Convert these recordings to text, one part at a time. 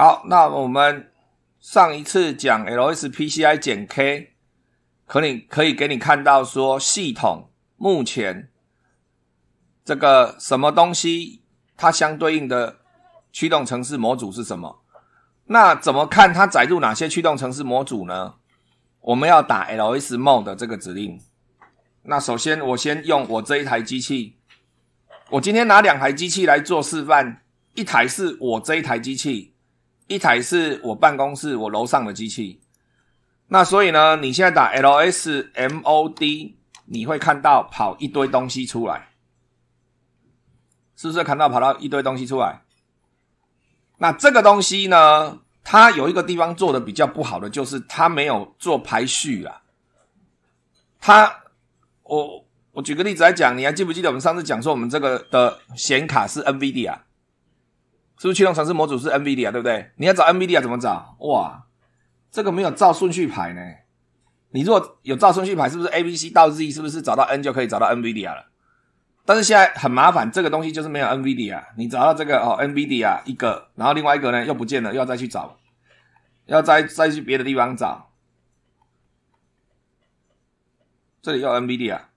好，那我们上一次讲 l s p c i 减 k，可你可以给你看到说系统目前这个什么东西它相对应的驱动程式模组是什么？那怎么看它载入哪些驱动程式模组呢？我们要打 l s mod 这个指令。那首先我先用我这一台机器，我今天拿两台机器来做示范，一台是我这一台机器。一台是我办公室我楼上的机器，那所以呢，你现在打 lsmod，你会看到跑一堆东西出来，是不是看到跑到一堆东西出来？那这个东西呢，它有一个地方做的比较不好的就是它没有做排序啊。它，我我举个例子来讲，你还记不记得我们上次讲说我们这个的显卡是 NVD 啊？是不是驱动程式模组是 NVIDIA 啊，对不对？你要找 NVIDIA 怎么找？哇，这个没有照顺序排呢。你如果有照顺序排，是不是 A B C 到 Z，是不是找到 N 就可以找到 NVIDIA 了？但是现在很麻烦，这个东西就是没有 NVIDIA 啊。你找到这个哦，NVIDIA 啊一个，然后另外一个呢又不见了，又要再去找，要再再去别的地方找。这里要 NVIDIA 啊，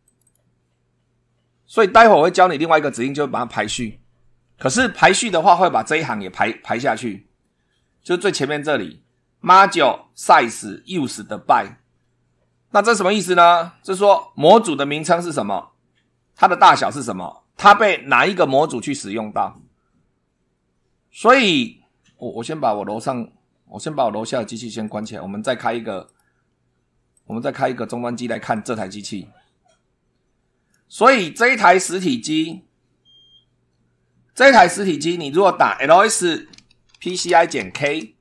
所以待会我会教你另外一个指令，就是把它排序。可是排序的话，会把这一行也排排下去，就最前面这里，major size use 的 by，那这什么意思呢？是说模组的名称是什么？它的大小是什么？它被哪一个模组去使用到？所以我我先把我楼上，我先把我楼下的机器先关起来，我们再开一个，我们再开一个终端机来看这台机器。所以这一台实体机。这台实体机，你如果打 LSPCI 减 K，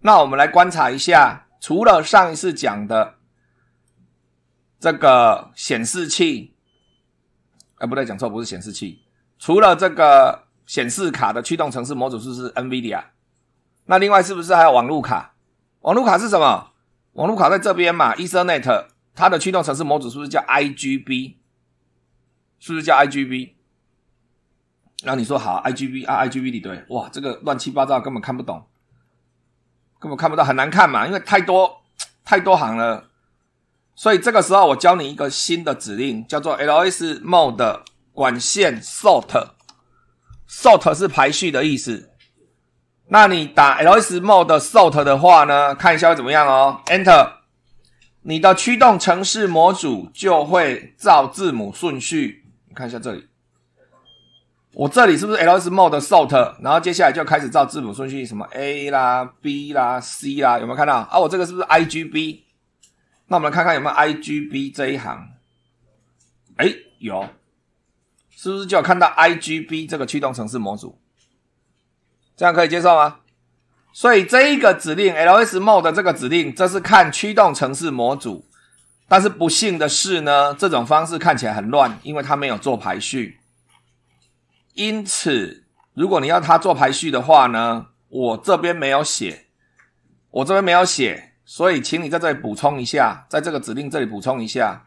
那我们来观察一下，除了上一次讲的这个显示器，哎不对，讲错，不是显示器，除了这个显示卡的驱动程式模组是不是 NVIDIA？那另外是不是还有网络卡？网络卡是什么？网络卡在这边嘛，Ethernet，它的驱动程式模组是不是叫 IGB？是不是叫 IGB？然后你说好，i g v 啊，i g v 里对，哇，这个乱七八糟，根本看不懂，根本看不到，很难看嘛，因为太多太多行了。所以这个时候，我教你一个新的指令，叫做 ls mod e 管线 sort，sort 是排序的意思。那你打 ls mod e sort 的话呢，看一下会怎么样哦，enter，你的驱动程式模组就会照字母顺序，你看一下这里。我这里是不是 ls mod e sort，然后接下来就开始照字母顺序什么 a 啦 b 啦 c 啦，有没有看到啊？我这个是不是 igb？那我们来看看有没有 igb 这一行。哎，有，是不是就有看到 igb 这个驱动程式模组？这样可以接受吗？所以这一个指令 ls mod 的这个指令，这是看驱动程式模组，但是不幸的是呢，这种方式看起来很乱，因为它没有做排序。因此，如果你要它做排序的话呢，我这边没有写，我这边没有写，所以请你在这里补充一下，在这个指令这里补充一下，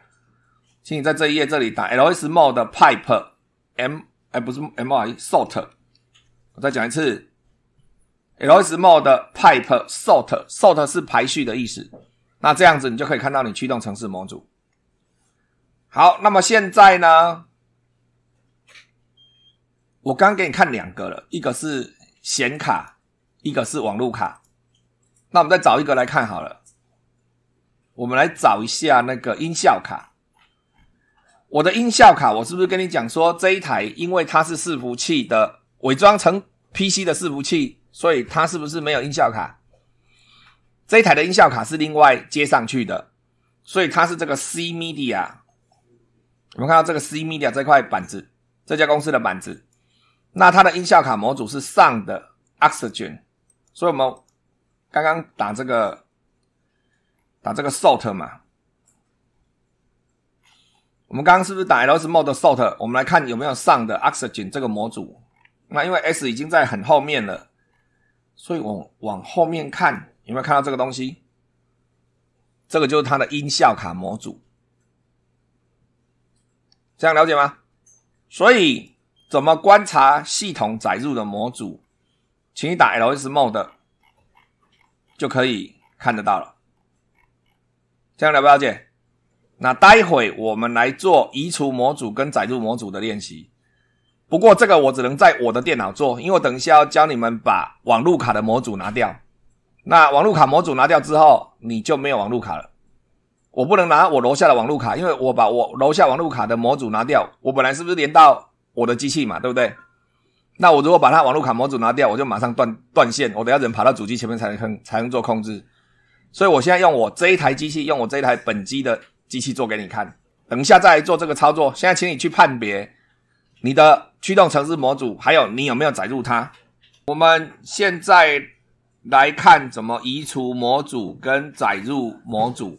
请你在这一页这里打 ls m o d e pipe m 哎不是 m i sort，我再讲一次 ls m o d e pipe sort sort 是排序的意思，那这样子你就可以看到你驱动程式模组。好，那么现在呢？我刚给你看两个了，一个是显卡，一个是网络卡，那我们再找一个来看好了。我们来找一下那个音效卡。我的音效卡，我是不是跟你讲说这一台因为它是伺服器的伪装成 PC 的伺服器，所以它是不是没有音效卡？这一台的音效卡是另外接上去的，所以它是这个 C media。我们看到这个 C media 这块板子，这家公司的板子。那它的音效卡模组是上的 oxygen，所以我们刚刚打这个打这个 sort 嘛，我们刚刚是不是打 s mode sort？我们来看有没有上的 oxygen 这个模组。那因为 s 已经在很后面了，所以我往后面看有没有看到这个东西，这个就是它的音效卡模组，这样了解吗？所以。怎么观察系统载入的模组？请你打 `ls mod` e 就可以看得到了。这样了不了解？那待会我们来做移除模组跟载入模组的练习。不过这个我只能在我的电脑做，因为我等一下要教你们把网路卡的模组拿掉。那网路卡模组拿掉之后，你就没有网路卡了。我不能拿我楼下的网路卡，因为我把我楼下网路卡的模组拿掉，我本来是不是连到？我的机器嘛，对不对？那我如果把它网络卡模组拿掉，我就马上断断线，我等下人跑到主机前面才能才能做控制。所以我现在用我这一台机器，用我这一台本机的机器做给你看。等一下再来做这个操作。现在请你去判别你的驱动程式模组，还有你有没有载入它。我们现在来看怎么移除模组跟载入模组。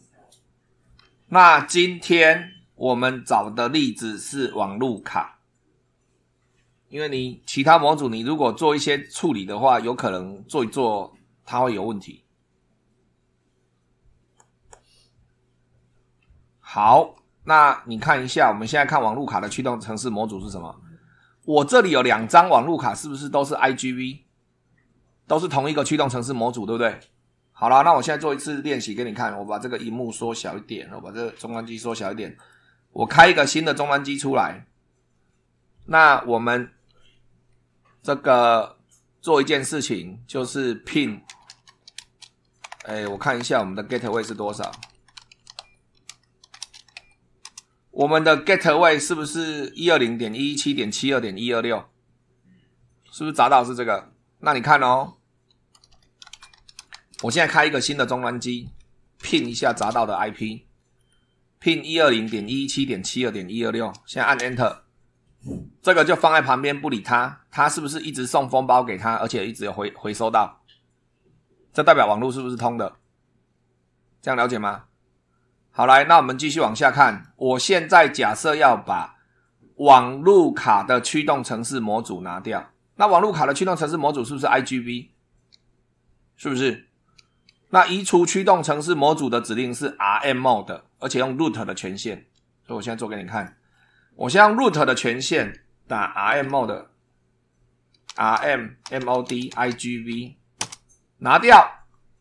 那今天我们找的例子是网路卡。因为你其他模组，你如果做一些处理的话，有可能做一做它会有问题。好，那你看一下，我们现在看网路卡的驱动程式模组是什么？我这里有两张网路卡，是不是都是 IGV，都是同一个驱动程式模组，对不对？好了，那我现在做一次练习给你看，我把这个荧幕缩小一点，我把这个终端机缩小一点，我开一个新的终端机出来，那我们。这个做一件事情就是 ping，哎，我看一下我们的 g e t 位 w a y 是多少？我们的 g e t 位 w a y 是不是一二零点一七点七二点一二六？是不是砸到是这个？那你看哦，我现在开一个新的终端机，p i n 一下砸到的 IP，p i n 一二零点一七点七二点一二六，现在按 Enter。这个就放在旁边不理它，它是不是一直送封包给他，而且一直有回回收到？这代表网络是不是通的？这样了解吗？好，来，那我们继续往下看。我现在假设要把网路卡的驱动程式模组拿掉，那网路卡的驱动程式模组是不是 I G B？是不是？那移除驱动程式模组的指令是 R M O D，而且用 root 的权限，所以我现在做给你看。我先用 root 的权限打 rmmod，rmmod igv 拿掉，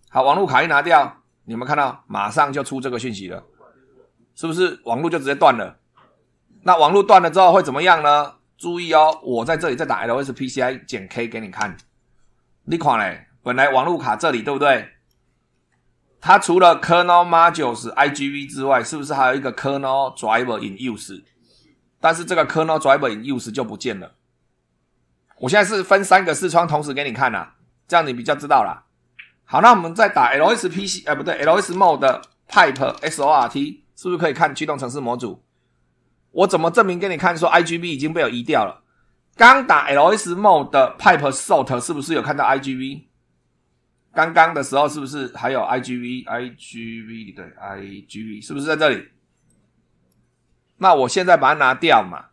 好，网络卡一拿掉，你们看到马上就出这个讯息了，是不是网络就直接断了？那网络断了之后会怎么样呢？注意哦，我在这里再打 ls pci-k 减给你看，你看嘞，本来网络卡这里对不对？它除了 kernel modules igv 之外，是不是还有一个 kernel driver in use？但是这个 kernel driver use 就不见了。我现在是分三个视窗同时给你看啊，这样你比较知道啦。好，那我们再打 lspc，哎，不对，lsmod 的 pipe sort 是不是可以看驱动程式模组？我怎么证明给你看说 igb 已经被我移掉了？刚打 lsmod 的 pipe sort 是不是有看到 igb？刚刚的时候是不是还有 igb igb 对 igb 是不是在这里？那我现在把它拿掉嘛，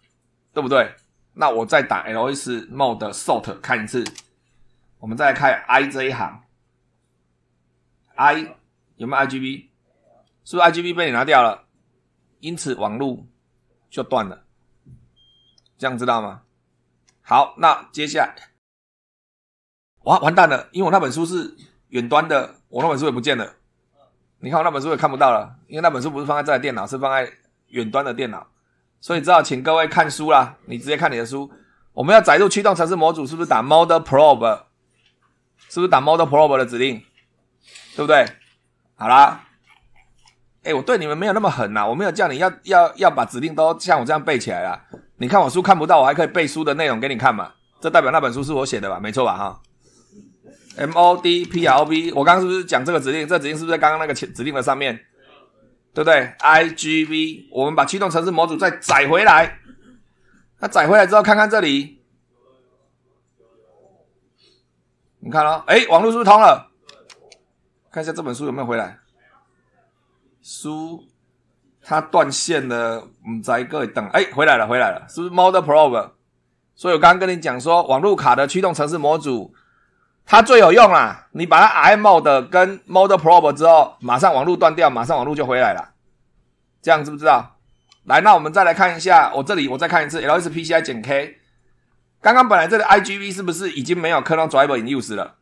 对不对？那我再打 ls mod e sort 看一次。我们再来看 I 这一行，I 有没有 IGB？是不是 IGB 被你拿掉了？因此网络就断了，这样知道吗？好，那接下来，哇，完蛋了，因为我那本书是远端的，我那本书也不见了。你看我那本书也看不到了，因为那本书不是放在这台电脑，是放在。远端的电脑，所以只好请各位看书啦。你直接看你的书。我们要载入驱动程式模组，是不是打 model probe？是不是打 model probe 的指令？对不对？好啦，哎，我对你们没有那么狠呐，我没有叫你要要要把指令都像我这样背起来啊。你看我书看不到，我还可以背书的内容给你看嘛。这代表那本书是我写的吧？没错吧？哈。m o d p l p r o b 我刚刚是不是讲这个指令？这指令是不是在刚刚那个指令的上面？对不对？IGV，我们把驱动程式模组再载回来。那载回来之后，看看这里，你看哦，哎，网络是不是通了？看一下这本书有没有回来。书它断线了，我们再一个等。哎，回来了，回来了，是不是 Model Probe？所以我刚刚跟你讲说，网路卡的驱动程式模组。它最有用啊，你把它 i mode 跟 mode probe 之后，马上网路断掉，马上网路就回来了，这样知不知道？来，那我们再来看一下，我这里我再看一次 lspci 减 -k。刚刚本来这个 igv 是不是已经没有 kernel driver in use 了？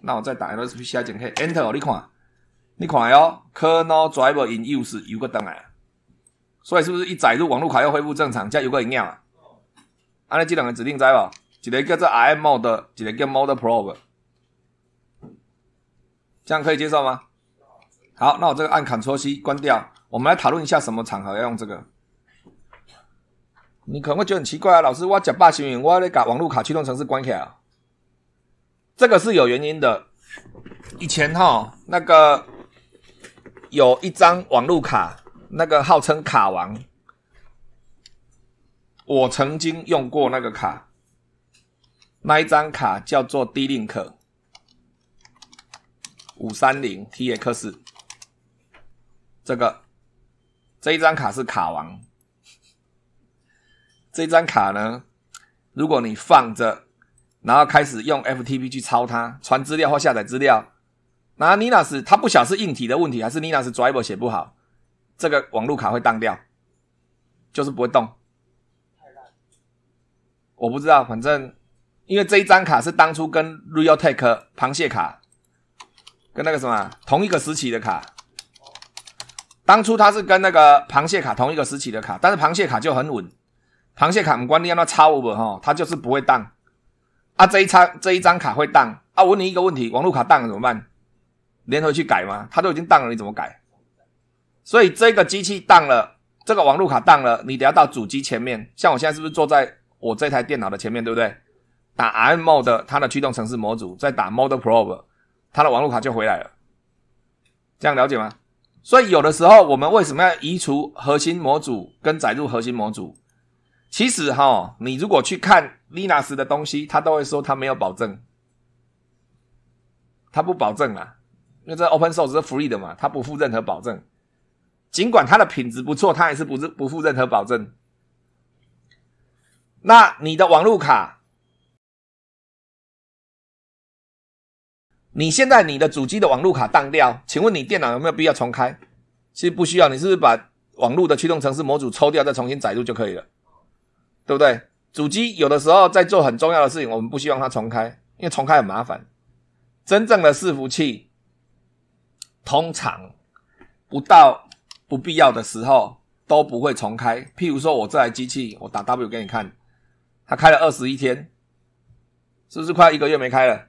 那我再打 lspci 减 -k enter，你看，你看哦，kernel driver in use 有个灯啊，所以是不是一载入网路卡又恢复正常，加有个养啊？啊，那这两个指令知不？一个叫做 i mode，一个叫 mode probe。这样可以接受吗？好，那我这个按 Ctrl C 关掉。我们来讨论一下什么场合要用这个。你可能会觉得很奇怪啊，老师，我讲霸权，我得把网络卡驱动程式关掉。这个是有原因的。以前哈，那个有一张网络卡，那个号称卡王，我曾经用过那个卡，那一张卡叫做 Dlink。五三零 TX，这个这一张卡是卡王。这张卡呢，如果你放着，然后开始用 FTP 去抄它，传资料或下载资料，那 Nina 它不晓得是硬体的问题，还是 Nina Driver 写不好，这个网路卡会当掉，就是不会动。我不知道，反正因为这一张卡是当初跟 Rio Tech 螃蟹卡。跟那个什么同一个时期的卡，当初它是跟那个螃蟹卡同一个时期的卡，但是螃蟹卡就很稳，螃蟹卡不管你让它插五不哈，它就是不会荡。啊，这一插这一张卡会荡啊！问你一个问题，网络卡荡了怎么办？联合去改吗？它都已经荡了，你怎么改？所以这个机器荡了，这个网络卡荡了，你得要到主机前面。像我现在是不是坐在我这台电脑的前面，对不对？打 i mode 它的驱动程式模组，再打 mode probe。他的网络卡就回来了，这样了解吗？所以有的时候我们为什么要移除核心模组跟载入核心模组？其实哈，你如果去看 Linux 的东西，他都会说他没有保证，他不保证啊，因为这 Open Source 是 Free 的嘛，他不负任何保证。尽管它的品质不错，他还是不是不负任何保证。那你的网络卡？你现在你的主机的网络卡当掉，请问你电脑有没有必要重开？其实不需要，你是不是把网络的驱动程式模组抽掉再重新载入就可以了？对不对？主机有的时候在做很重要的事情，我们不希望它重开，因为重开很麻烦。真正的伺服器通常不到不必要的时候都不会重开。譬如说我这台机器，我打 W 给你看，它开了二十一天，是不是快一个月没开了？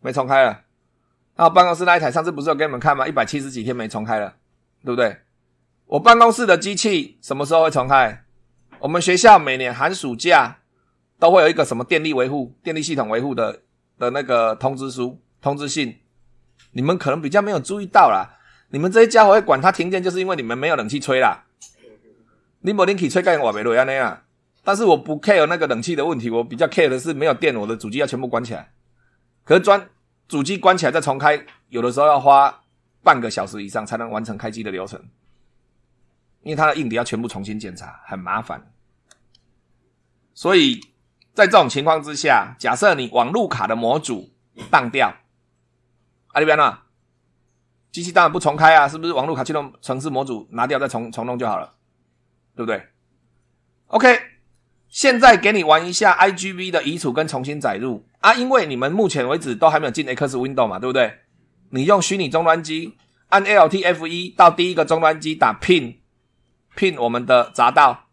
没重开了？然后办公室那一台上次不是有给你们看吗？一百七十几天没重开了，对不对？我办公室的机器什么时候会重开？我们学校每年寒暑假都会有一个什么电力维护、电力系统维护的的那个通知书、通知信。你们可能比较没有注意到啦。你们这些家伙管它停电，就是因为你们没有冷气吹啦。你不拎气吹干我没罗亚那样，但是我不 care 那个冷气的问题，我比较 care 的是没有电，我的主机要全部关起来。可是专。主机关起来再重开，有的时候要花半个小时以上才能完成开机的流程，因为它的硬碟要全部重新检查，很麻烦。所以在这种情况之下，假设你网路卡的模组当掉，阿里边呢，机器当然不重开啊，是不是？网路卡驱动程式模组拿掉再重重弄就好了，对不对？OK，现在给你玩一下 IGV 的移除跟重新载入。啊，因为你们目前为止都还没有进 X Window 嘛，对不对？你用虚拟终端机按 l t F 一到第一个终端机打 pin pin 我们的匝道，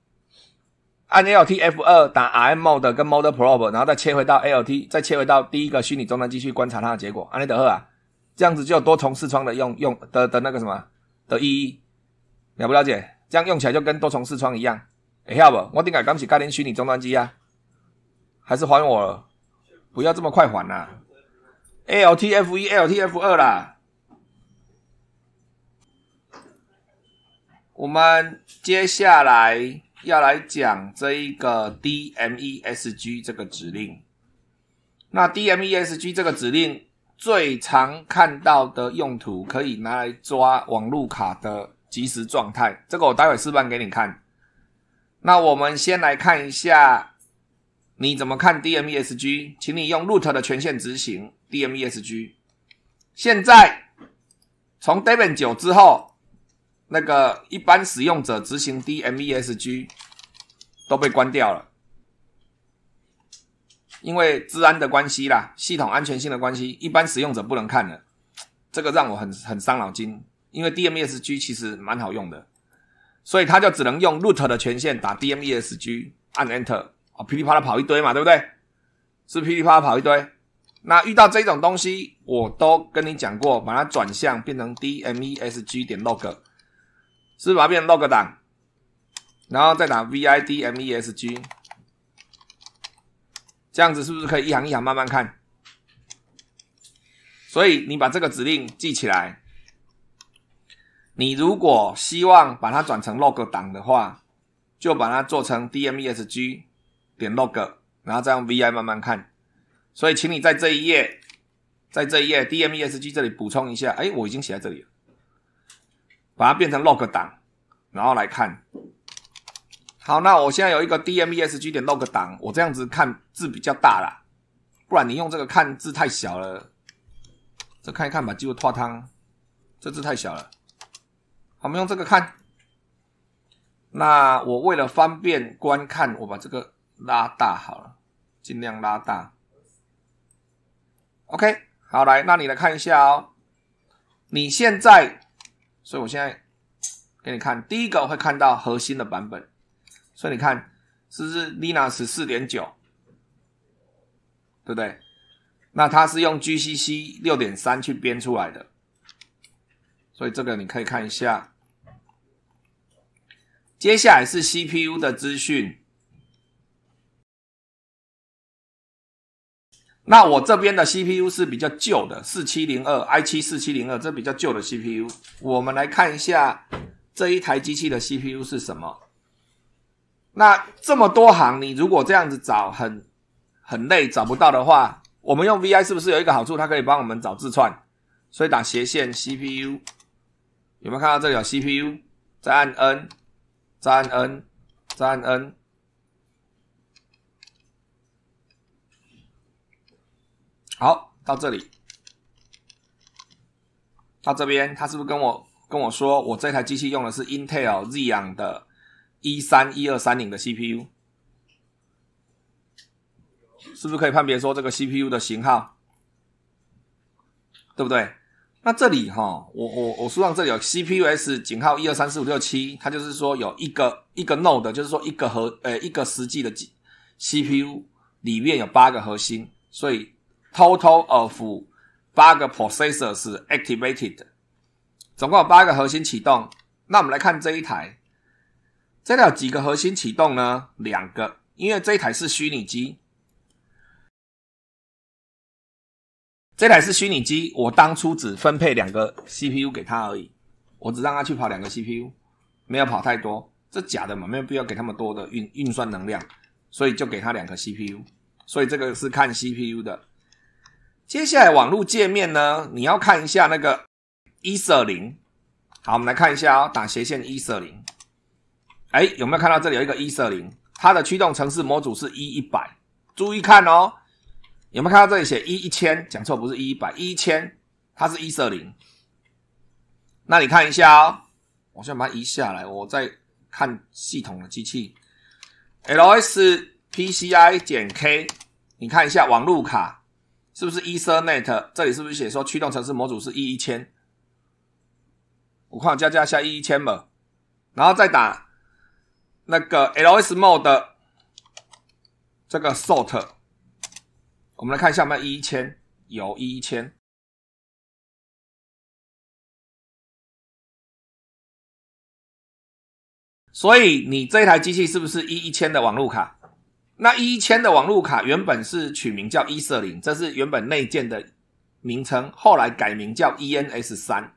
按 l t F 二打 rmode 跟 mode probe，然后再切回到 l t 再切回到第一个虚拟终端机去观察它的结果。安内德贺啊，这样子就有多重视窗的用用的的那个什么的意义，了不了解？这样用起来就跟多重视窗一样，晓不？我顶该刚是开连虚拟终端机啊，还是还我了？不要这么快还啦，LTF 一、LTF 二啦。我们接下来要来讲这一个 DMESG 这个指令。那 DMESG 这个指令最常看到的用途，可以拿来抓网路卡的即时状态。这个我待会示范给你看。那我们先来看一下。你怎么看 dmesg？请你用 root 的权限执行 dmesg。现在从 d e v i n 9之后，那个一般使用者执行 dmesg 都被关掉了，因为治安的关系啦，系统安全性的关系，一般使用者不能看了。这个让我很很伤脑筋，因为 dmesg 其实蛮好用的，所以他就只能用 root 的权限打 dmesg，按 Enter。啊，噼里啪啦跑一堆嘛，对不对？是噼里啪啦跑一堆。那遇到这种东西，我都跟你讲过，把它转向变成 dmesg 点 log，是不是把它变成 log 档？然后再打 vidmesg，这样子是不是可以一行一行慢慢看？所以你把这个指令记起来。你如果希望把它转成 log 档的话，就把它做成 dmesg。点 log，然后再用 vi 慢慢看。所以，请你在这一页，在这一页 dmeg s 这里补充一下。哎，我已经写在这里了，把它变成 log 档，然后来看。好，那我现在有一个 dmeg s 点 log 档，我这样子看字比较大啦，不然你用这个看字太小了。再看一看吧，就拖汤，这字太小了。我们用这个看。那我为了方便观看，我把这个。拉大好了，尽量拉大。OK，好来，那你来看一下哦。你现在，所以我现在给你看，第一个会看到核心的版本。所以你看，是不是 Linux 四点九，对不对？那它是用 GCC 六点三去编出来的，所以这个你可以看一下。接下来是 CPU 的资讯。那我这边的 CPU 是比较旧的，四七零二 i 七四七零二，这比较旧的 CPU。我们来看一下这一台机器的 CPU 是什么。那这么多行，你如果这样子找很很累，找不到的话，我们用 vi 是不是有一个好处？它可以帮我们找字串，所以打斜线 CPU，有没有看到这里有 CPU？再按 n，再按 n，再按 n。好，到这里，到这边，他是不是跟我跟我说，我这台机器用的是 Intel Z 的一三一二三零的 CPU，是不是可以判别说这个 CPU 的型号，对不对？那这里哈，我我我书上这里有 CPU S 井号一二三四五六七，它就是说有一个一个 node，就是说一个核呃一个实际的 CPU 里面有八个核心，所以。Total of 八个 processor 是 activated，总共有八个核心启动。那我们来看这一台，这里有几个核心启动呢？两个，因为这一台是虚拟机，这台是虚拟机，我当初只分配两个 CPU 给它而已，我只让它去跑两个 CPU，没有跑太多，这假的嘛，没有必要给他们多的运运算能量，所以就给他两个 CPU，所以这个是看 CPU 的。接下来网络界面呢？你要看一下那个一色零。好，我们来看一下哦，打斜线一色零。哎，有没有看到这里有一个一色零？它的驱动程式模组是一一百。注意看哦，有没有看到这里写一一千？讲错，不是一一百，一一千，它是一色零。那你看一下哦，我先把它移下来，我再看系统的机器。ls pci-k，减你看一下网络卡。是不是 Ethernet？这里是不是写说驱动程式模组是 E 一千？我看加加下 E 一千嘛，然后再打那个 ls mod 的这个 sort，我们来看下面 E 一千有 E 一千，所以你这台机器是不是 E 一千的网络卡？那一千的网路卡原本是取名叫 E 色零，这是原本内建的名称，后来改名叫 ENS 三。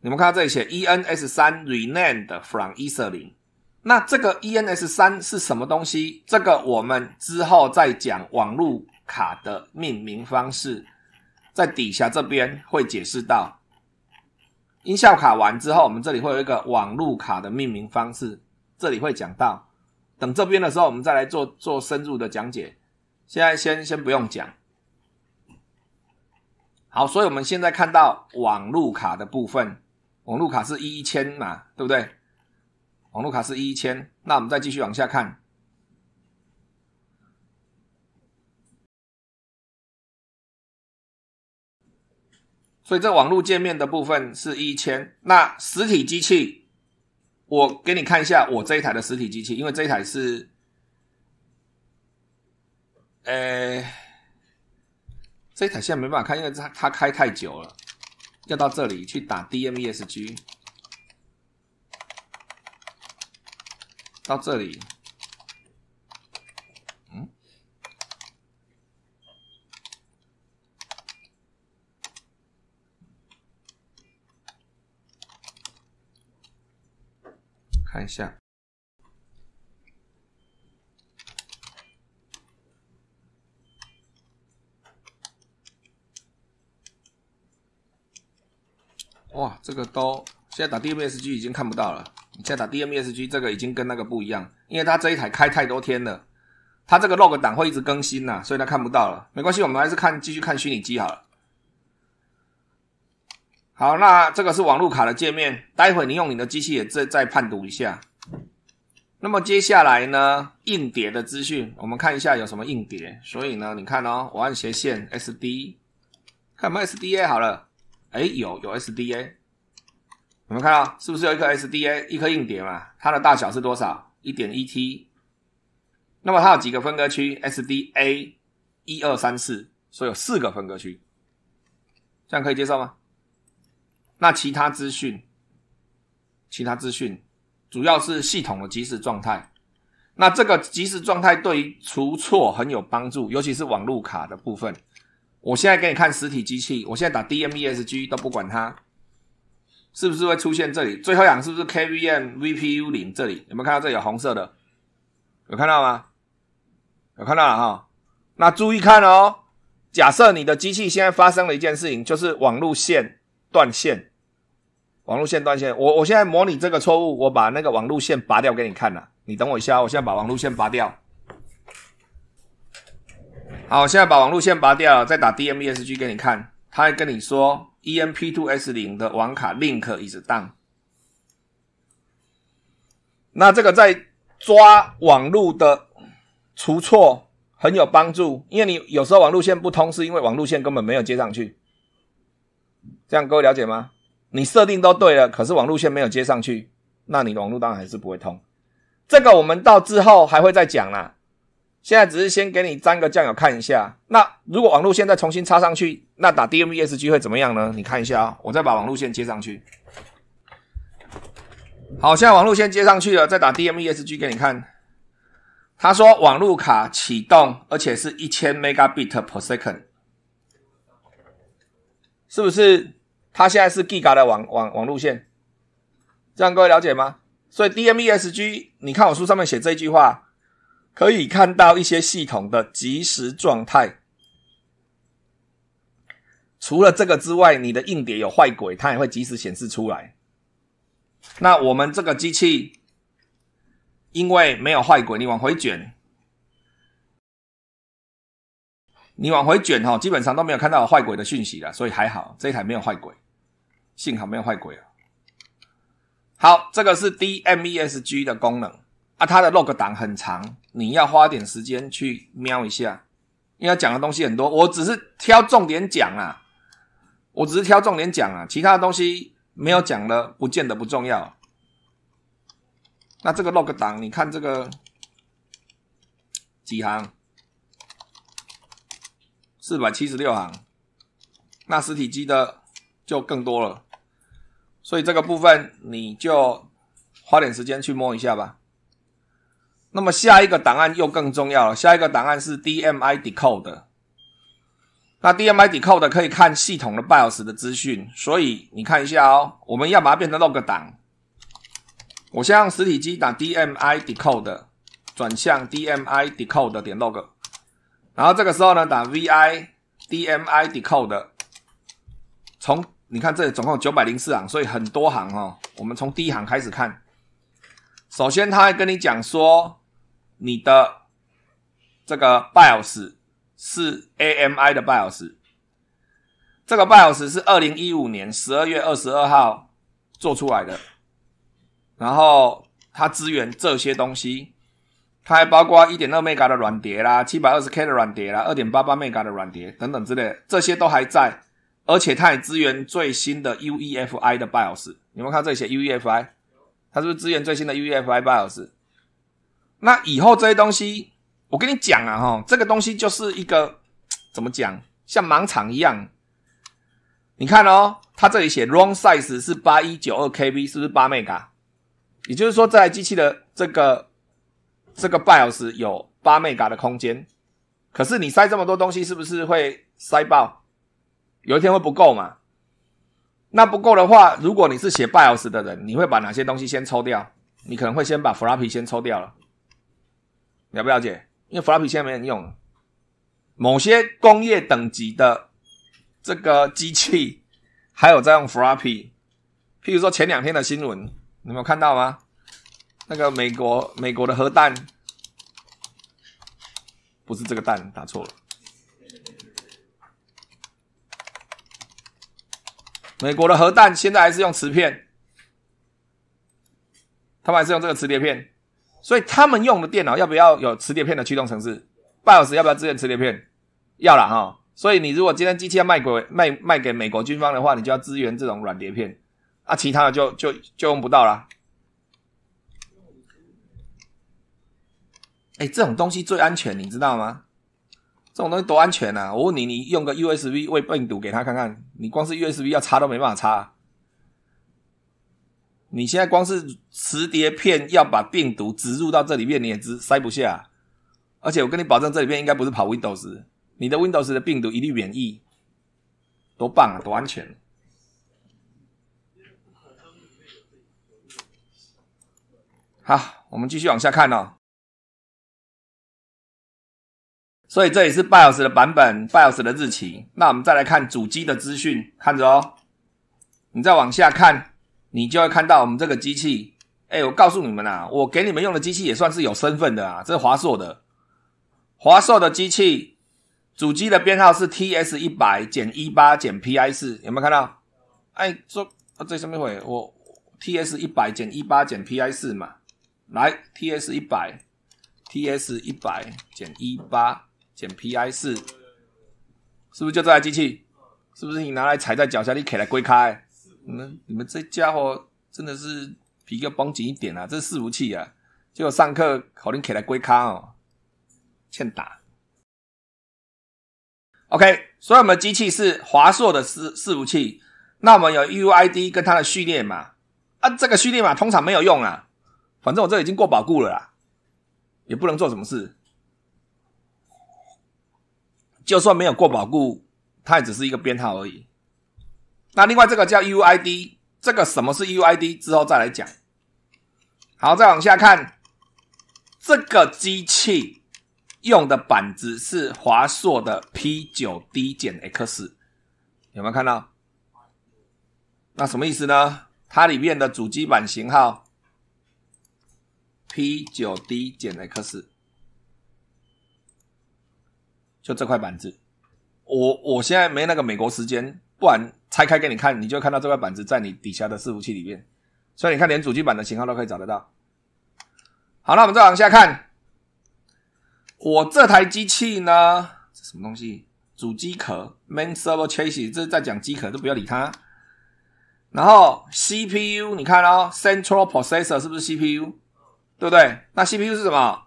你们看到这里写 ENS 三 Renamed from E 色零，那这个 ENS 三是什么东西？这个我们之后再讲网路卡的命名方式，在底下这边会解释到。音效卡完之后，我们这里会有一个网路卡的命名方式，这里会讲到。等这边的时候，我们再来做做深入的讲解。现在先先不用讲。好，所以我们现在看到网络卡的部分，网络卡是一千嘛，对不对？网络卡是一千，那我们再继续往下看。所以这网络界面的部分是一千，那实体机器。我给你看一下我这一台的实体机器，因为这一台是，呃，这一台现在没办法开，因为它它开太久了，要到这里去打 dmesg，到这里。看一下，哇，这个都现在打 DMSG 已经看不到了。你在打 DMSG，这个已经跟那个不一样，因为它这一台开太多天了，它这个 log 档会一直更新呐，所以它看不到了。没关系，我们还是看继续看虚拟机好了。好，那这个是网络卡的界面，待会你用你的机器也再再判读一下。那么接下来呢，硬碟的资讯，我们看一下有什么硬碟。所以呢，你看哦，我按斜线 SD，看有没有 SDA 好了。哎，有有 SDA，我们看到？是不是有一颗 SDA 一颗硬碟嘛？它的大小是多少？一点一 T。那么它有几个分割区？SDA 一二三四，所以有四个分割区，这样可以接受吗？那其他资讯，其他资讯主要是系统的即时状态。那这个即时状态对于除错很有帮助，尤其是网路卡的部分。我现在给你看实体机器，我现在打 dmesg 都不管它，是不是会出现这里？最后两是不是 KVM VPU 零这里？有没有看到这里有红色的？有看到吗？有看到了哈。那注意看哦，假设你的机器现在发生了一件事情，就是网路线断线。网络线断线，我我现在模拟这个错误，我把那个网络线拔掉给你看了。你等我一下，我现在把网络线拔掉。好，现在把网络线拔掉，再打 dmeg 给你看，它会跟你说 e n p 2 s 零的网卡 link 一直 down。那这个在抓网络的出错很有帮助，因为你有时候网络线不通，是因为网络线根本没有接上去。这样各位了解吗？你设定都对了，可是网路线没有接上去，那你网路当然还是不会通。这个我们到之后还会再讲啦，现在只是先给你沾个酱油看一下。那如果网路线重新插上去，那打 DMESG 会怎么样呢？你看一下，啊、我再把网路线接上去。好，现在网路线接上去了，再打 DMESG 给你看。他说网路卡启动，而且是一千 megabit per second，是不是？它现在是 Giga 的网网网路线，这样各位了解吗？所以 Dmesg，你看我书上面写这句话，可以看到一些系统的即时状态。除了这个之外，你的硬碟有坏鬼，它也会及时显示出来。那我们这个机器因为没有坏鬼，你往回卷，你往回卷哈，基本上都没有看到坏鬼的讯息了，所以还好，这一台没有坏鬼。幸好没有坏鬼啊！好，这个是 D M E S G 的功能啊，它的 log 档很长，你要花点时间去瞄一下，因为讲的东西很多，我只是挑重点讲啊，我只是挑重点讲啊，其他的东西没有讲的不见得不重要。那这个 log 档，你看这个几行，四百七十六行，那实体机的就更多了。所以这个部分你就花点时间去摸一下吧。那么下一个档案又更重要了。下一个档案是 DMI decode。那 DMI decode 可以看系统的半小时的资讯。所以你看一下哦，我们要把它变成 log 档。我先用实体机打 DMI decode，转向 DMI decode 点 log。然后这个时候呢，打 vi DMI decode，从你看，这里总共九百零四行，所以很多行哈。我们从第一行开始看，首先他还跟你讲说，你的这个 BIOS 是 AMI 的 BIOS，这个 BIOS 是二零一五年十二月二十二号做出来的，然后它支援这些东西，它还包括一点二 Meg 的软碟啦，七百二十 K 的软碟啦，二点八八 Meg 的软碟等等之类，这些都还在。而且它也支援最新的 UEFI 的 BIOS，你们看这里写 UEFI，它是不是支援最新的 UEFI BIOS？那以后这些东西，我跟你讲啊，哈，这个东西就是一个怎么讲，像盲场一样。你看哦，它这里写 ROM size 是八一九二 KB，是不是八 mega？也就是说，这台机器的这个这个 BIOS 有八 mega 的空间，可是你塞这么多东西，是不是会塞爆？有一天会不够嘛？那不够的话，如果你是写 BIOS 的人，你会把哪些东西先抽掉？你可能会先把 floppy 先抽掉了，了不了解？因为 floppy 现在没人用，某些工业等级的这个机器还有在用 floppy。譬如说前两天的新闻，你有看到吗？那个美国美国的核弹，不是这个蛋，打错了。美国的核弹现在还是用磁片，他们还是用这个磁碟片，所以他们用的电脑要不要有磁碟片的驱动程式？半小时要不要支援磁碟片？要了哈。所以你如果今天机器要卖给卖卖给美国军方的话，你就要支援这种软碟片，啊，其他的就就就用不到了。哎，这种东西最安全，你知道吗？这种东西多安全啊！我问你，你用个 U S B 喂病毒给他看看，你光是 U S B 要插都没办法插。你现在光是磁碟片要把病毒植入到这里面，你也只塞不下。而且我跟你保证，这里面应该不是跑 Windows，你的 Windows 的病毒一律免疫，多棒啊，多安全！好，我们继续往下看哦。所以这也是半小时的版本，半小时的日期。那我们再来看主机的资讯，看着哦。你再往下看，你就会看到我们这个机器。哎，我告诉你们啦，我给你们用的机器也算是有身份的啊，这是华硕的。华硕的机器，主机的编号是 TS 一百减一八减 PI 四，有没有看到？哎，说啊，这上面会我 TS 一百减一八减 PI 四嘛？来，TS 一百，TS 一百减一八。减 P I 四，是不是就这台机器？是不是你拿来踩在脚下？你开来归开？你们你们这家伙真的是皮要绷紧一点啊！这是四五器啊，结果上课口令开来归开哦，欠打。OK，所以我们机器是华硕的四四五器，那我们有 U I D 跟它的序列码。啊，这个序列码通常没有用啊，反正我这已经过保固了啦，也不能做什么事。就算没有过保固，它也只是一个编号而已。那另外这个叫 U I D，这个什么是 U I D 之后再来讲。好，再往下看，这个机器用的板子是华硕的 P 九 D 减 X，有没有看到？那什么意思呢？它里面的主机板型号 P 九 D 减 X。就这块板子，我我现在没那个美国时间，不然拆开给你看，你就看到这块板子在你底下的伺服器里面。所以你看，连主机板的型号都可以找得到。好了，我们再往下看，我这台机器呢，什么东西？主机壳 （Main Server Chassis），这是在讲机壳，都不要理它。然后 CPU，你看哦，Central Processor 是不是 CPU？对不对？那 CPU 是什么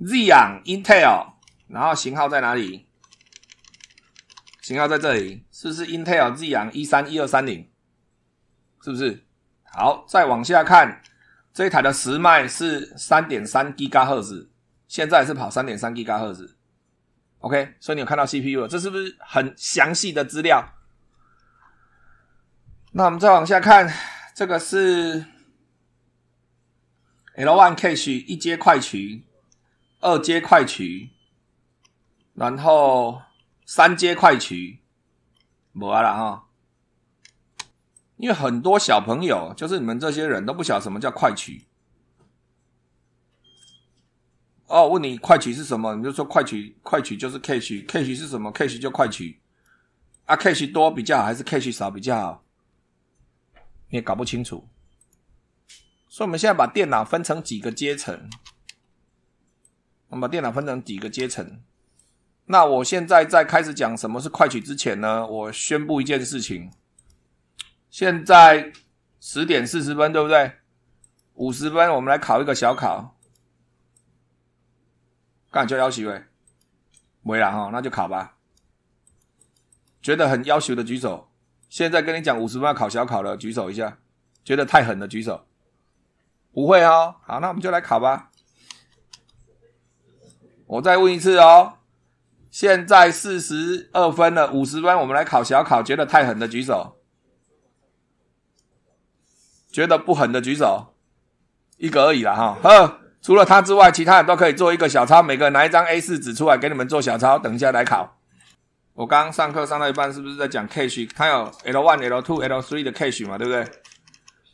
？Zion Intel。然后型号在哪里？型号在这里，是不是 Intel Z 睿一三一二三零？是不是？好，再往下看，这一台的时脉是三点三吉赫兹，现在是跑三点三吉赫兹。OK，所以你有看到 CPU 了，这是不是很详细的资料？那我们再往下看，这个是 L1 cache 一阶快取，二阶快取。然后三阶快取，无啊了哈，因为很多小朋友，就是你们这些人都不晓什么叫快取。哦，问你快取是什么？你就说快取，快取就是 c a s h e c a s h e 是什么 c a s h e 就快取。啊 c a s h e 多比较好还是 c a s h e 少比较好？你也搞不清楚。所以，我们现在把电脑分成几个阶层。我们把电脑分成几个阶层。那我现在在开始讲什么是快取之前呢，我宣布一件事情。现在十点四十分，对不对？五十分，我们来考一个小考。干叫要求没？没啦哈，那就考吧。觉得很要求的举手。现在跟你讲五十分要考小考了，举手一下。觉得太狠的举手。不会哦，好，那我们就来考吧。我再问一次哦。现在四十二分了，五十分，我们来考小考。觉得太狠的举手，觉得不狠的举手，一个而已了哈。呵，除了他之外，其他人都可以做一个小抄，每个人拿一张 A 四纸出来给你们做小抄，等一下来考。我刚刚上课上到一半，是不是在讲 c a s h e 它有 L one、L two、L three 的 c a s h e 嘛，对不对？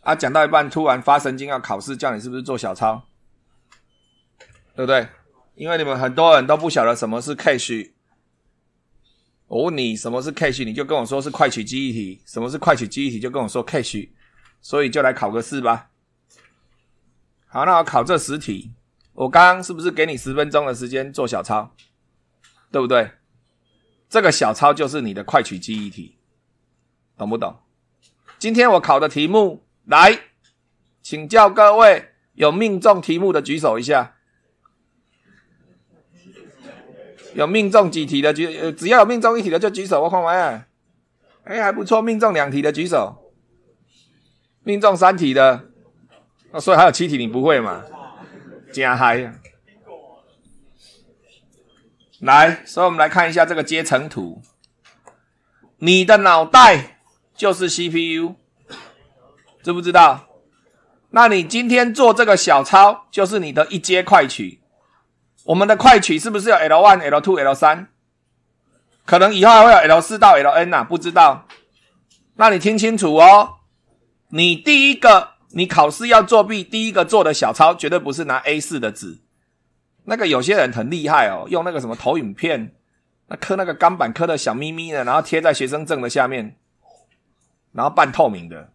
啊，讲到一半突然发神经要考试，叫你是不是做小抄？对不对？因为你们很多人都不晓得什么是 cache，我问你什么是 cache，你就跟我说是快取记忆体。什么是快取记忆体，就跟我说 cache，所以就来考个试吧。好，那我考这十题，我刚刚是不是给你十分钟的时间做小抄，对不对？这个小抄就是你的快取记忆体，懂不懂？今天我考的题目，来，请教各位有命中题目的举手一下。有命中几题的举，只要有命中一题的就举手，我看完。哎，还不错，命中两题的举手，命中三题的，那所以还有七题你不会嘛？加嗨！来，所以我们来看一下这个阶层图，你的脑袋就是 CPU，知不知道？那你今天做这个小抄就是你的一阶快取。我们的快取是不是有 L 1、L 2、L 3？可能以后还会有 L 4到 L n 呢，不知道。那你听清楚哦，你第一个你考试要作弊，第一个做的小抄绝对不是拿 A4 的纸。那个有些人很厉害哦，用那个什么投影片，那刻那个钢板刻的小咪咪的，然后贴在学生证的下面，然后半透明的，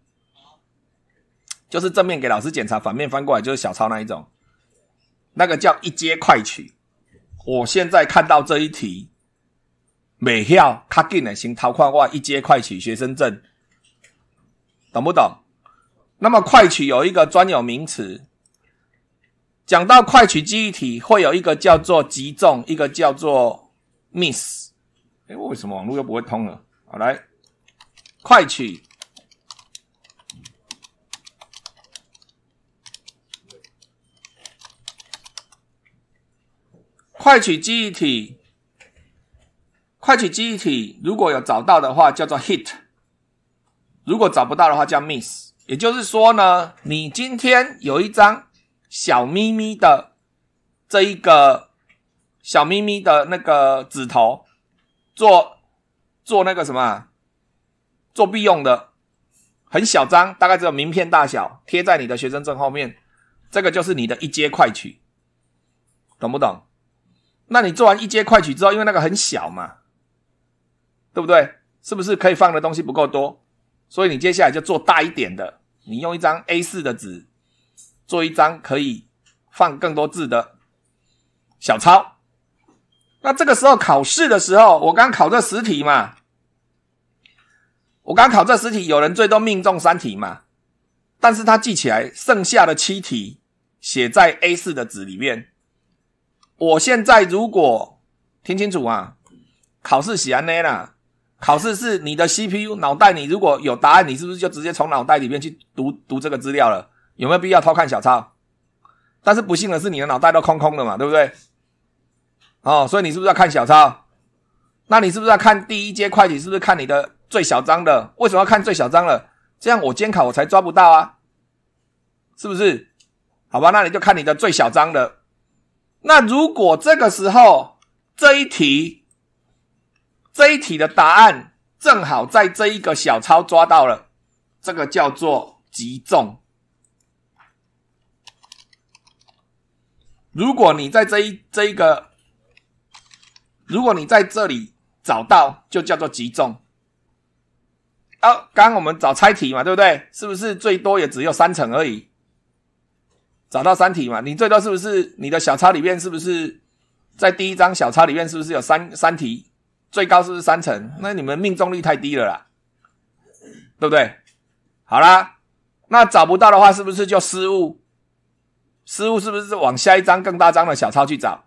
就是正面给老师检查，反面翻过来就是小抄那一种。那个叫一阶快取。我现在看到这一题，美校他给的新掏矿外一阶快取学生证，懂不懂？那么快取有一个专有名词，讲到快取记忆体会有一个叫做集中，一个叫做 miss。哎，为什么网络又不会通了？好，来快取。快取记忆体，快取记忆体如果有找到的话叫做 hit，如果找不到的话叫 miss。也就是说呢，你今天有一张小咪咪的这一个小咪咪的那个纸头，做做那个什么做弊用的，很小张，大概只有名片大小，贴在你的学生证后面，这个就是你的一阶快取，懂不懂？那你做完一阶快取之后，因为那个很小嘛，对不对？是不是可以放的东西不够多？所以你接下来就做大一点的，你用一张 a 四的纸做一张可以放更多字的小抄。那这个时候考试的时候，我刚考这十题嘛，我刚考这十题，有人最多命中三题嘛，但是他记起来剩下的七题写在 a 四的纸里面。我现在如果听清楚啊，考试喜安奈啦，考试是你的 CPU 脑袋，你如果有答案，你是不是就直接从脑袋里面去读读这个资料了？有没有必要偷看小抄？但是不幸的是，你的脑袋都空空的嘛，对不对？哦，所以你是不是要看小抄？那你是不是要看第一阶会计？是不是看你的最小张的？为什么要看最小张的？这样我监考我才抓不到啊，是不是？好吧，那你就看你的最小张的。那如果这个时候这一题这一题的答案正好在这一个小抄抓到了，这个叫做集中。如果你在这一这一个，如果你在这里找到，就叫做集中。哦，刚刚我们找猜题嘛，对不对？是不是最多也只有三成而已？找到三体嘛？你最多是不是你的小抄里面是不是在第一张小抄里面是不是有三三题？最高是不是三层？那你们命中率太低了啦，对不对？好啦，那找不到的话是不是就失误？失误是不是往下一张更大张的小抄去找？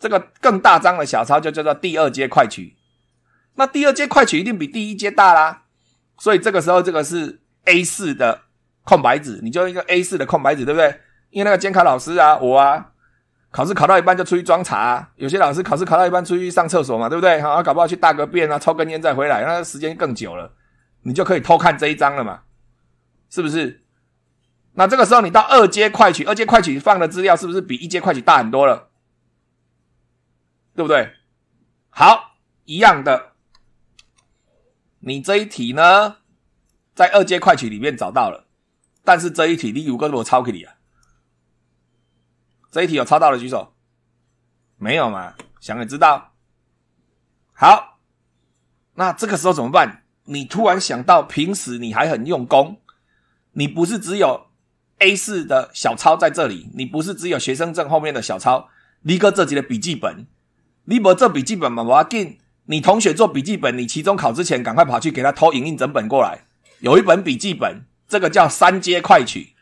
这个更大张的小抄就叫做第二阶快取。那第二阶快取一定比第一阶大啦，所以这个时候这个是 A4 的空白纸，你就一个 A4 的空白纸，对不对？因为那个监考老师啊，我啊，考试考到一半就出去装茶；有些老师考试考到一半出去上厕所嘛，对不对？然后搞不好去大个便啊，抽根烟再回来，那时间更久了，你就可以偷看这一张了嘛，是不是？那这个时候你到二阶快取，二阶快取放的资料是不是比一阶快取大很多了？对不对？好，一样的，你这一题呢，在二阶快取里面找到了，但是这一题你如个我超给你啊！这一题有抄到的举手，没有吗？想也知道。好，那这个时候怎么办？你突然想到，平时你还很用功，你不是只有 A 四的小抄在这里，你不是只有学生证后面的小抄。李哥自己的笔记本，李博这笔记本嘛，我要进。你同学做笔记本，你期中考之前赶快跑去给他偷影印整本过来，有一本笔记本，这个叫三阶快取，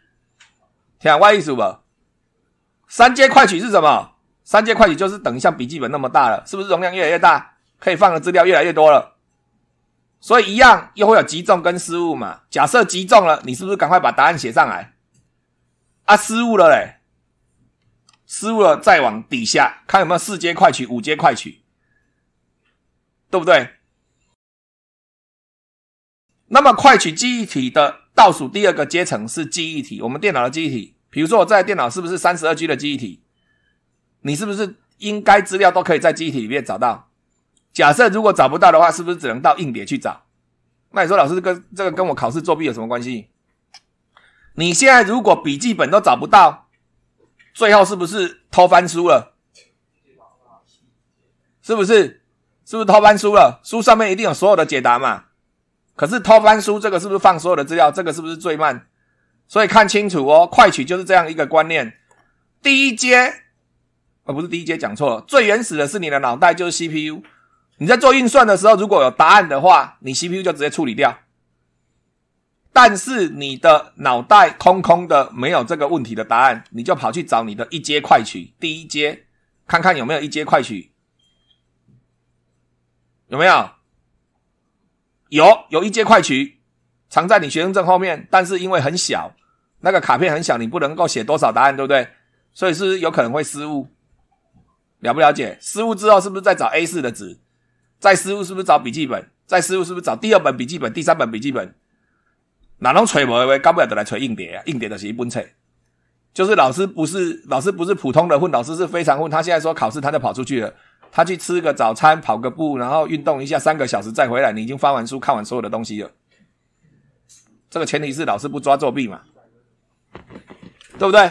听懂我意思不？三阶快取是什么？三阶快取就是等于像笔记本那么大了，是不是容量越来越大，可以放的资料越来越多了？所以一样又会有击中跟失误嘛。假设击中了，你是不是赶快把答案写上来？啊，失误了嘞，失误了再往底下看有没有四阶快取、五阶快取，对不对？那么快取记忆体的倒数第二个阶层是记忆体，我们电脑的记忆体。比如说，我这电脑是不是三十二 G 的记忆体？你是不是应该资料都可以在记忆体里面找到？假设如果找不到的话，是不是只能到硬碟去找？那你说老师，这个这个跟我考试作弊有什么关系？你现在如果笔记本都找不到，最后是不是偷翻书了？是不是？是不是偷翻书了？书上面一定有所有的解答嘛？可是偷翻书这个是不是放所有的资料？这个是不是最慢？所以看清楚哦，快取就是这样一个观念。第一阶，啊不是第一阶，讲错了。最原始的是你的脑袋，就是 CPU。你在做运算的时候，如果有答案的话，你 CPU 就直接处理掉。但是你的脑袋空空的，没有这个问题的答案，你就跑去找你的一阶快取，第一阶看看有没有一阶快取，有没有？有，有一阶快取。藏在你学生证后面，但是因为很小，那个卡片很小，你不能够写多少答案，对不对？所以是有可能会失误，了不了解？失误之后是不是再找 a 四的纸？再失误是不是找笔记本？再失误是不是找第二本笔记本、第三本笔记本？哪能我？不会，干不了得来锤硬碟啊！硬碟的是一本吹，就是老师不是老师不是普通的混，老师是非常混。他现在说考试，他就跑出去了，他去吃个早餐，跑个步，然后运动一下，三个小时再回来。你已经翻完书，看完所有的东西了。这个前提是老师不抓作弊嘛，对不对？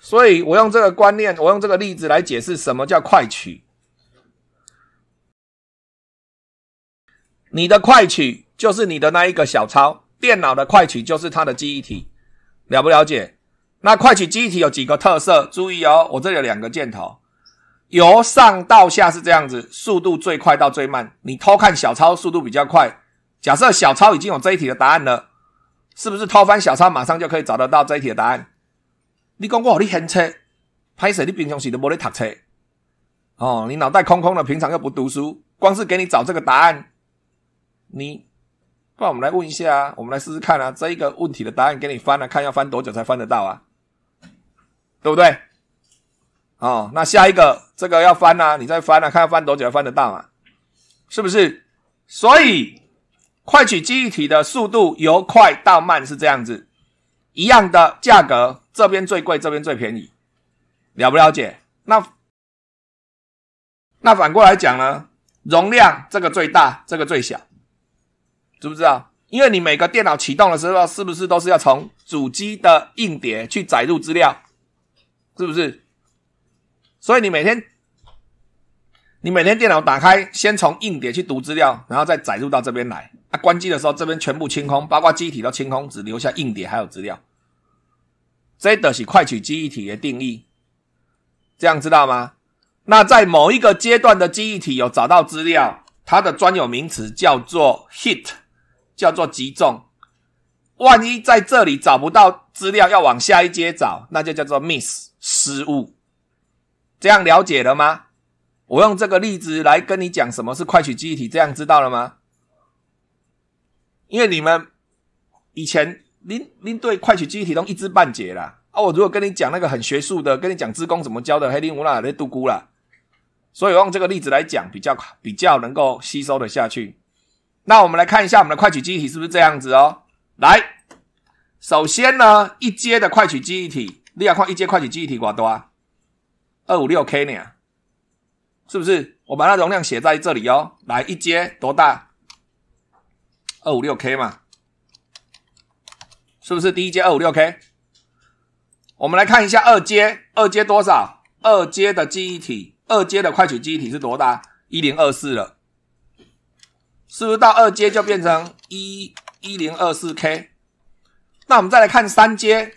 所以我用这个观念，我用这个例子来解释什么叫快取。你的快取就是你的那一个小抄，电脑的快取就是它的记忆体，了不了解？那快取记忆体有几个特色？注意哦，我这里有两个箭头，由上到下是这样子，速度最快到最慢。你偷看小抄速度比较快，假设小抄已经有这一题的答案了。是不是掏翻小抄，马上就可以找得到这一题的答案？你讲我你很车，拍摄你平常时都无在读册，哦，你脑袋空空的，平常又不读书，光是给你找这个答案，你，不然我们来问一下，我们来试试看啊，这一个问题的答案给你翻了，看要翻多久才翻得到啊？对不对？哦，那下一个这个要翻啊，你再翻啊，看要翻多久才翻得到啊？是不是？所以。快取记忆体的速度由快到慢是这样子，一样的价格，这边最贵，这边最便宜，了不了解？那那反过来讲呢？容量这个最大，这个最小，知不知道？因为你每个电脑启动的时候，是不是都是要从主机的硬碟去载入资料？是不是？所以你每天你每天电脑打开，先从硬碟去读资料，然后再载入到这边来。关机的时候，这边全部清空，包括机体都清空，只留下硬碟还有资料。这的是快取记忆体的定义，这样知道吗？那在某一个阶段的记忆体有找到资料，它的专有名词叫做 hit，叫做集中。万一在这里找不到资料，要往下一阶找，那就叫做 miss，失误。这样了解了吗？我用这个例子来跟你讲什么是快取记忆体，这样知道了吗？因为你们以前您您对快取记忆体都一知半解啦。啊！我如果跟你讲那个很学术的，跟你讲自工怎么教的黑灵乌拉那度姑啦。所以用这个例子来讲比较比较能够吸收的下去。那我们来看一下我们的快取记忆体是不是这样子哦？来，首先呢一阶的快取记忆体，你要看一阶快取记忆体多少？二五六 K 呢？是不是？我把它容量写在这里哦。来，一阶多大？二五六 K 嘛，是不是第一阶二五六 K？我们来看一下二阶，二阶多少？二阶的记忆体，二阶的快取记忆体是多大？一零二四了，是不是到二阶就变成一一零二四 K？那我们再来看三阶，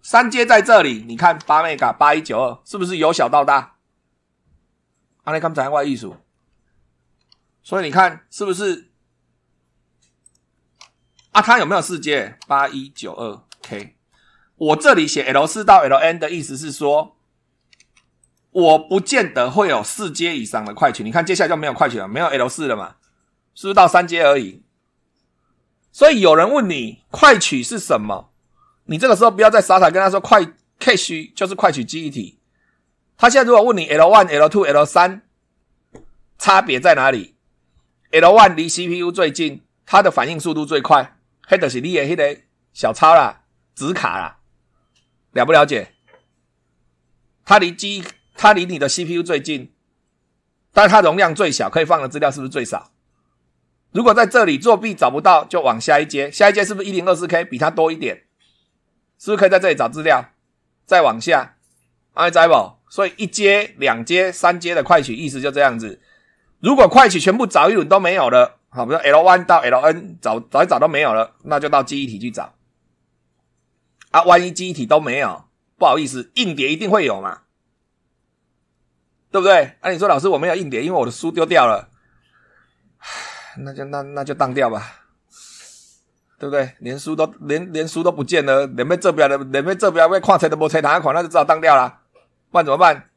三阶在这里，你看八 mega 八一九二，是不是由小到大？阿你看台湾艺术。所以你看是不是啊？它有没有四阶？八一九二 K。我这里写 L 四到 Ln 的意思是说，我不见得会有四阶以上的快取。你看接下来就没有快取了，没有 L 四了嘛，是不是到三阶而已？所以有人问你快取是什么，你这个时候不要再傻傻跟他说快 K 虚就是快取记忆体。他现在如果问你 L one、L two、L 三，差别在哪里？L1 离 CPU 最近，它的反应速度最快，那的是你的那个小抄啦、纸卡啦，了不了解？它离机，它离你的 CPU 最近，但它容量最小，可以放的资料是不是最少？如果在这里作弊找不到，就往下一阶，下一阶是不是一零二四 K 比它多一点？是不是可以在这里找资料？再往下，爱摘不？所以一阶、两阶、三阶的快取意思就这样子。如果快取全部找一轮都没有了，好，比如说 L one 到 L n 找找一找都没有了，那就到记忆体去找。啊，万一记忆体都没有，不好意思，硬碟一定会有嘛，对不对？那你说老师我没有硬碟，因为我的书丢掉了，那就那那就当掉吧，对不对？连书都连连书都不见了，连被这边的连被这边被矿车都没拆它一块，那就只好当掉了。然怎么办？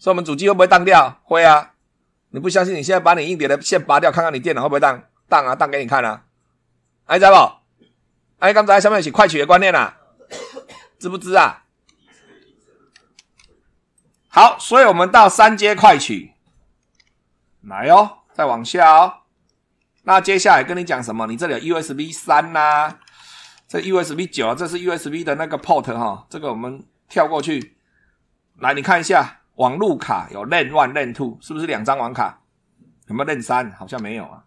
说我们主机会不会当掉？会啊。你不相信？你现在把你硬碟的线拔掉，看看你电脑会不会当当啊？当给你看啊！还在不？哎，刚才下面起快取的观念啊，知不知啊？好，所以我们到三阶快取，来哦，再往下哦。那接下来跟你讲什么？你这里有 USB 三呐，这 USB 九啊，这是 USB 的那个 port 哈，这个我们跳过去。来，你看一下。网路卡有 l e n one、l n two，是不是两张网卡？有没有 l e n 三？好像没有啊。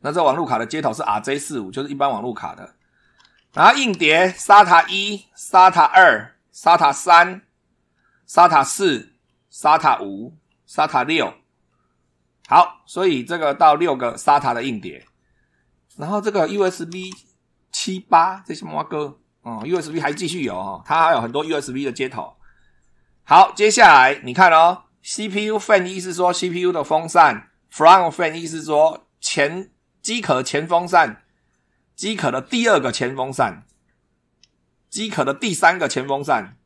那这网路卡的接头是 RJ 四五，就是一般网路卡的。然后硬碟 SATA 一、SATA 二、SATA 三、SATA 四、SATA 五、SATA 六。好，所以这个到六个 SATA 的硬碟。然后这个 USB 七八，这些什么歌？哦，USB 还继续有哦，它还有很多 USB 的接头。好，接下来你看哦，CPU fan 意思说 CPU 的风扇，front fan 意思说前机壳前风扇，机壳的第二个前风扇，机壳的第三个前风扇，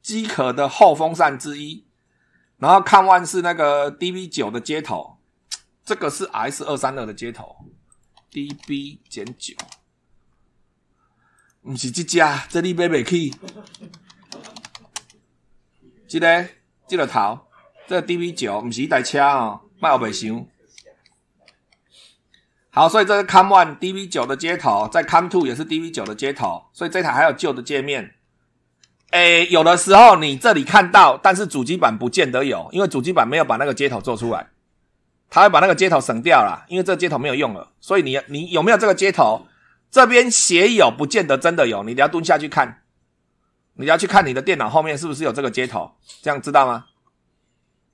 机壳的后风扇之一。然后看万是那个 DB 九的接头，这个是 S 二三二的接头，DB 减九。唔是这家，这你买 e 起。这个这个头，这 DV9 不是一台车哦，卖我百箱。好，所以这个 come one DV9 的接头，在 come two 也是 DV9 的接头，所以这台还有旧的界面。哎，有的时候你这里看到，但是主机板不见得有，因为主机板没有把那个接头做出来，它会把那个接头省掉了，因为这接头没有用了。所以你你有没有这个接头？这边写有，不见得真的有，你得要蹲下去看。你要去看你的电脑后面是不是有这个接头，这样知道吗？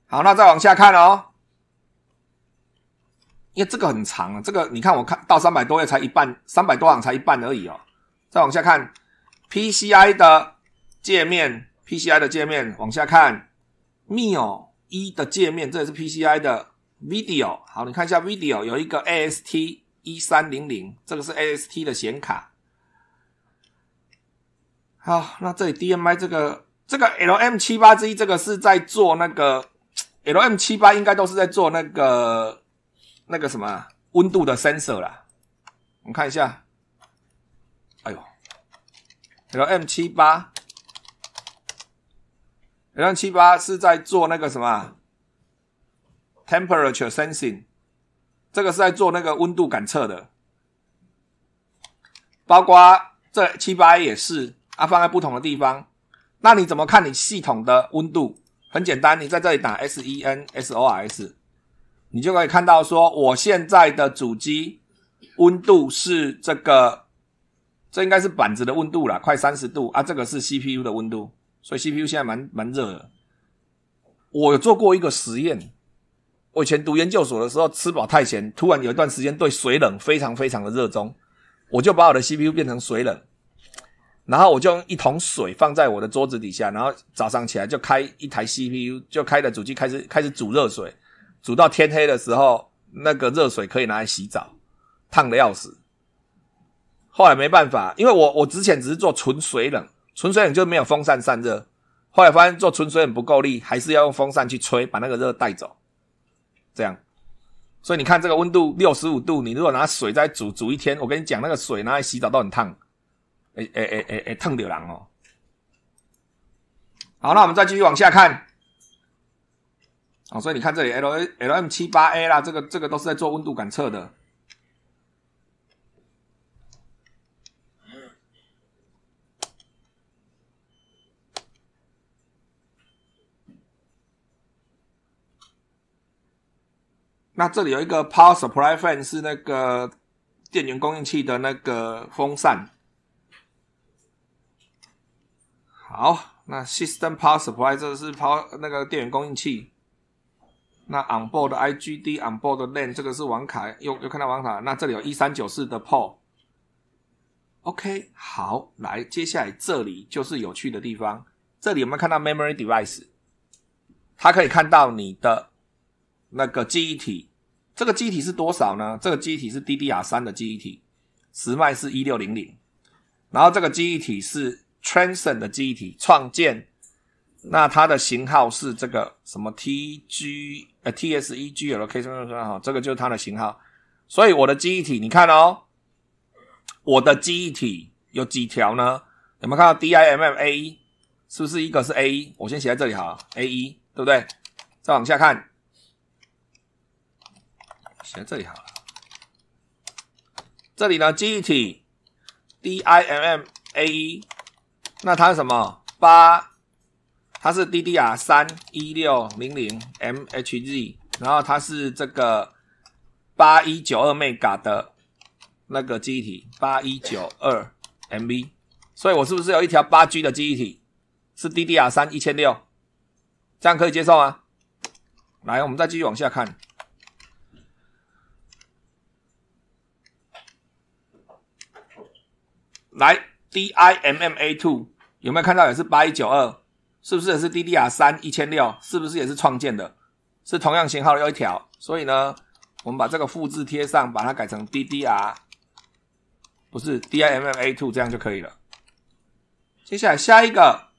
好，那再往下看哦，因为这个很长啊，这个你看我看到三百多页才一半，三百多行才一半而已哦。再往下看，PCI 的界面，PCI 的界面往下看，MIo 一的界面，这也是 PCI 的 Video。好，你看一下 Video 有一个 AST 一三零零，这个是 AST 的显卡。好，那这里 D M I 这个这个 L M 七八 Z 这个是在做那个 L M 七八应该都是在做那个那个什么温度的 sensor 啦。我们看一下，哎呦，L M 七八 L M 七八是在做那个什么 temperature sensing，这个是在做那个温度感测的，包括这七八也是。啊，放在不同的地方，那你怎么看你系统的温度？很简单，你在这里打 s e n s o s，你就可以看到说，我现在的主机温度是这个，这应该是板子的温度啦，快三十度啊。这个是 C P U 的温度，所以 C P U 现在蛮蛮热的。我有做过一个实验，我以前读研究所的时候吃饱太闲，突然有一段时间对水冷非常非常的热衷，我就把我的 C P U 变成水冷。然后我就用一桶水放在我的桌子底下，然后早上起来就开一台 CPU，就开的主机开始开始煮热水，煮到天黑的时候，那个热水可以拿来洗澡，烫的要死。后来没办法，因为我我之前只是做纯水冷，纯水冷就没有风扇散热，后来发现做纯水冷不够力，还是要用风扇去吹把那个热带走。这样，所以你看这个温度六十五度，你如果拿水再煮煮一天，我跟你讲那个水拿来洗澡都很烫。诶诶诶诶烫到人哦！好，那我们再继续往下看。哦，所以你看这里 L L M 七八 A 啦，这个这个都是在做温度感测的。那这里有一个 Power Supply Fan 是那个电源供应器的那个风扇。好，那 system power supply 这个是 power 那个电源供应器。那 on board I G D on board LAN 这个是网卡，又又看到网卡。那这里有一三九四的 port。OK，好，来，接下来这里就是有趣的地方。这里有没有看到 memory device？它可以看到你的那个记忆体。这个记忆体是多少呢？这个记忆体是 D D R 三的记忆体，时脉是一六零零，然后这个记忆体是。Transcend 的记忆体创建，那它的型号是这个什么 T G 呃 T S E G l k 可以这么说哈，这个就是它的型号。所以我的记忆体，你看哦，我的记忆体有几条呢？有没有看到 D I M M A 是不是一个是 A 一？我先写在这里哈，A 一对不对？再往下看，写在这里哈，这里呢记忆体 D I M M A 一。那它是什么？八，它是 DDR 三一六零零 MHz，然后它是这个八一九二 mega 的那个记忆体，八一九二 MB。所以，我是不是有一条八 G 的记忆体？是 DDR 三一千六，这样可以接受吗？来，我们再继续往下看。来，DIMMA two。有没有看到也是八一九二，是不是也是 DDR 三一千六？是不是也是创建的？是同样型号又一条，所以呢，我们把这个复制贴上，把它改成 DDR，不是 DIMM A two 这样就可以了。接下来下一个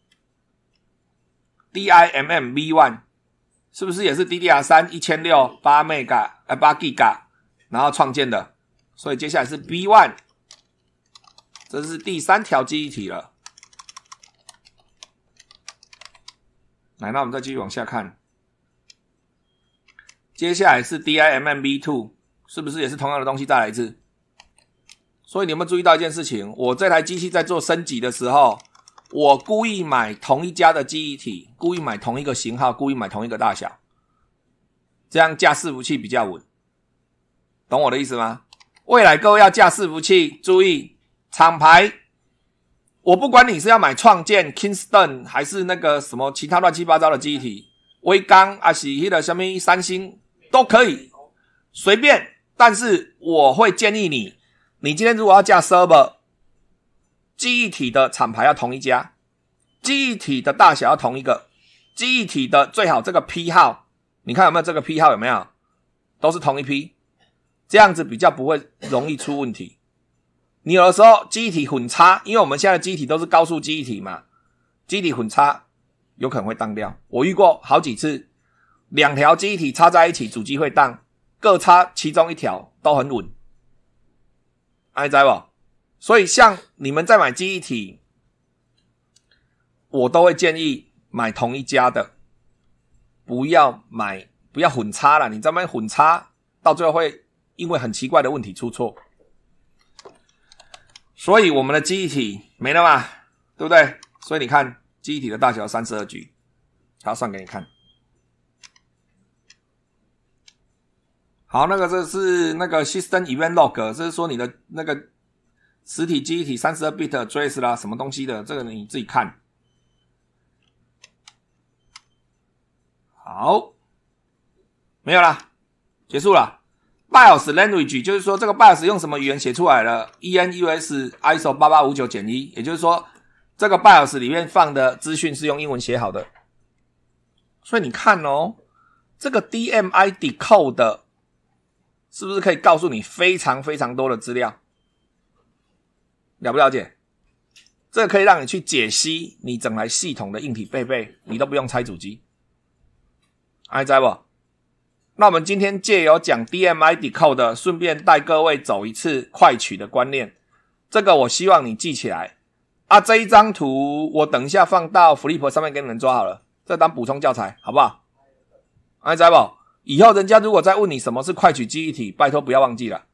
DIMM V one，是不是也是 DDR 三一千六八 mega 呃八 giga，然后创建的，所以接下来是 B one，这是第三条记忆体了。来，那我们再继续往下看。接下来是 DIMM B two，是不是也是同样的东西再来一次？所以你们注意到一件事情：我这台机器在做升级的时候，我故意买同一家的记忆体，故意买同一个型号，故意买同一个大小，这样架伺服器比较稳。懂我的意思吗？未来各位要架伺服器，注意厂牌。我不管你是要买创建 Kingston 还是那个什么其他乱七八糟的记忆体，威刚啊、喜黑的、小米、三星都可以随便，但是我会建议你，你今天如果要架 server 记忆体的厂牌要同一家，记忆体的大小要同一个，记忆体的最好这个批号，你看有没有这个批号？有没有？都是同一批，这样子比较不会容易出问题。你有的时候机体混插，因为我们现在机体都是高速机体嘛，机体混插有可能会当掉。我遇过好几次，两条机体插在一起，主机会当，各插其中一条都很稳，理在不？所以像你们在买机体，我都会建议买同一家的，不要买不要混插了。你这边混插到最后会因为很奇怪的问题出错。所以我们的忆体没了嘛，对不对？所以你看忆体的大小三十二 G，他算给你看。好，那个这是那个 system event log，这是说你的那个实体忆体三十二 bit t d a r e s s 啦，什么东西的，这个你自己看。好，没有啦，结束了。BIOS language 就是说这个 BIOS 用什么语言写出来了？ENUS ISO 八八五九减一，也就是说这个 BIOS 里面放的资讯是用英文写好的。所以你看哦，这个 DMI decode 的是不是可以告诉你非常非常多的资料？了不了解？这可以让你去解析你整台系统的硬体配备，你都不用拆主机，还在不？那我们今天借由讲 DMI decode 的，顺便带各位走一次快取的观念，这个我希望你记起来。啊，这一张图我等一下放到 f l i p 上面给你们抓好了，这当补充教材好不好？阿仔宝，以后人家如果再问你什么是快取记忆体，拜托不要忘记了。